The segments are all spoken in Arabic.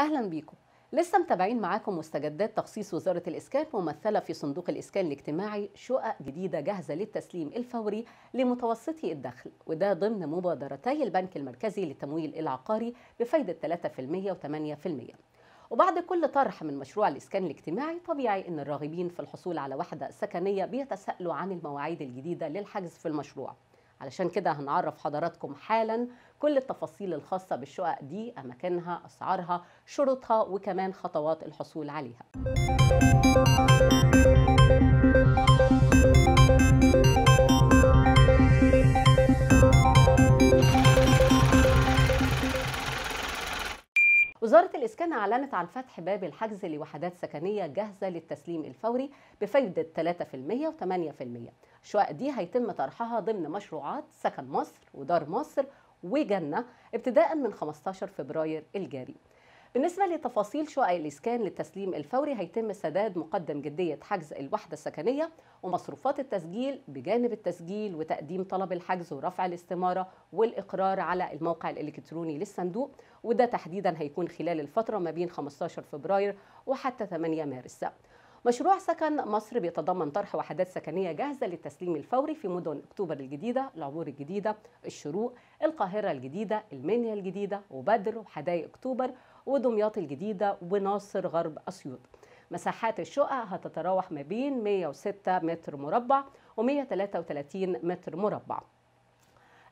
أهلا بيكم لسه متابعين معاكم مستجدات تخصيص وزارة الإسكان ممثلة في صندوق الإسكان الاجتماعي شقق جديدة جاهزة للتسليم الفوري لمتوسطي الدخل وده ضمن مبادرتي البنك المركزي للتمويل العقاري بفايدة 3% و8% وبعد كل طرح من مشروع الإسكان الاجتماعي طبيعي أن الراغبين في الحصول على وحدة سكنية بيتساءلوا عن المواعيد الجديدة للحجز في المشروع علشان كده هنعرف حضراتكم حالا كل التفاصيل الخاصة بالشقق دي أماكنها أسعارها شروطها وكمان خطوات الحصول عليها وزارة الإسكان أعلنت عن فتح باب الحجز لوحدات سكنية جاهزة للتسليم الفوري بفايدة 3% و8%. الشقق دي هيتم طرحها ضمن مشروعات سكن مصر ودار مصر وجنة ابتداء من 15 فبراير الجاري. بالنسبة لتفاصيل شقق الإسكان للتسليم الفوري هيتم سداد مقدم جدية حجز الوحدة السكنية ومصروفات التسجيل بجانب التسجيل وتقديم طلب الحجز ورفع الاستمارة والإقرار على الموقع الإلكتروني للصندوق وده تحديدا هيكون خلال الفترة ما بين 15 فبراير وحتى 8 مارس مشروع سكن مصر بيتضمن طرح وحدات سكنية جاهزة للتسليم الفوري في مدن أكتوبر الجديدة، العبور الجديدة، الشروق، القاهرة الجديدة، المنيا الجديدة، وبدر وحدائق أكتوبر ودمياط الجديدة وناصر غرب أسيوط مساحات الشقق هتتراوح ما بين 106 متر مربع و133 متر مربع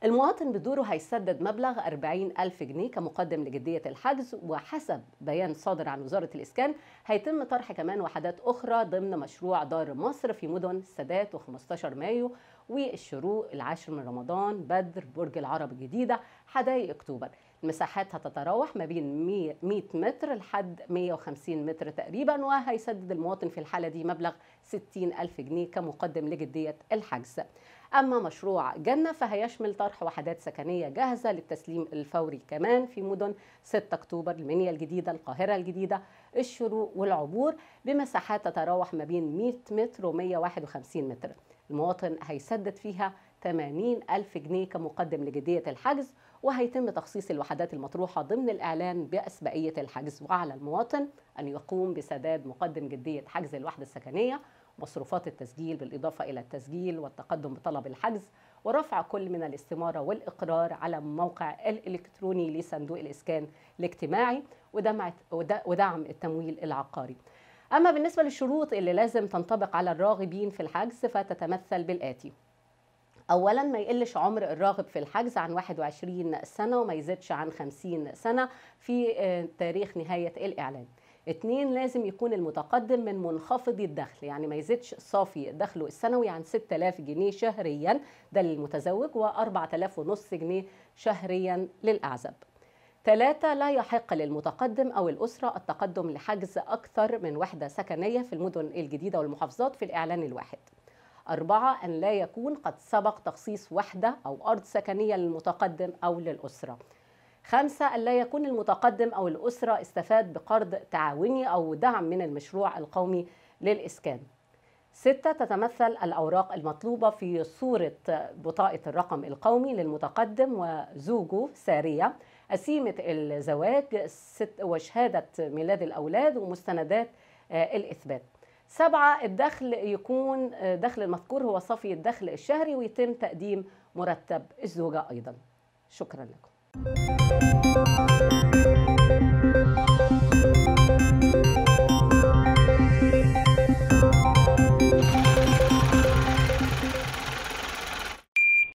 المواطن بدوره هيسدد مبلغ 40 ألف جنيه كمقدم لجدية الحجز وحسب بيان صادر عن وزارة الإسكان هيتم طرح كمان وحدات أخرى ضمن مشروع دار مصر في مدن السادات و15 مايو والشروق العاشر من رمضان بدر برج العرب الجديدة حدائق اكتوبر المساحات هتتراوح ما بين 100 متر لحد 150 متر تقريبا وهيسدد المواطن في الحالة دي مبلغ 60 ألف جنيه كمقدم لجدية الحجز أما مشروع جنة فهيشمل طرح وحدات سكنية جاهزة للتسليم الفوري كمان في مدن 6 أكتوبر المنيا الجديدة القاهرة الجديدة الشروق والعبور بمساحات تتراوح ما بين 100 متر و 151 متر المواطن هيسدد فيها 80 ألف جنيه كمقدم لجدية الحجز وهيتم تخصيص الوحدات المطروحة ضمن الإعلان بأسبقية الحجز وعلى المواطن أن يقوم بسداد مقدم جدية حجز الوحدة السكنية مصروفات التسجيل بالإضافة إلى التسجيل والتقدم بطلب الحجز ورفع كل من الاستمارة والإقرار على موقع الإلكتروني لصندوق الإسكان الاجتماعي ودعم التمويل العقاري أما بالنسبة للشروط اللي لازم تنطبق على الراغبين في الحجز فتتمثل بالآتي اولا ما يقلش عمر الراغب في الحجز عن 21 سنه وما يزيدش عن 50 سنه في آه، تاريخ نهايه الاعلان اتنين لازم يكون المتقدم من منخفض الدخل يعني ما يزيدش صافي دخله السنوي عن 6000 جنيه شهريا ده للمتزوج و4000 ونص جنيه شهريا للأعزب ثلاثة لا يحق للمتقدم أو الأسرة التقدم لحجز أكثر من وحدة سكنية في المدن الجديدة والمحافظات في الإعلان الواحد أربعة أن لا يكون قد سبق تخصيص وحدة أو أرض سكنية للمتقدم أو للأسرة خمسة أن لا يكون المتقدم أو الأسرة استفاد بقرض تعاوني أو دعم من المشروع القومي للإسكان ستة تتمثل الأوراق المطلوبة في صورة بطاقة الرقم القومي للمتقدم وزوجه سارية قسيمة الزواج وشهادة ميلاد الأولاد ومستندات آه، الإثبات سبعة الدخل يكون آه، دخل المذكور هو صافي الدخل الشهري ويتم تقديم مرتب الزوجة أيضا شكرا لكم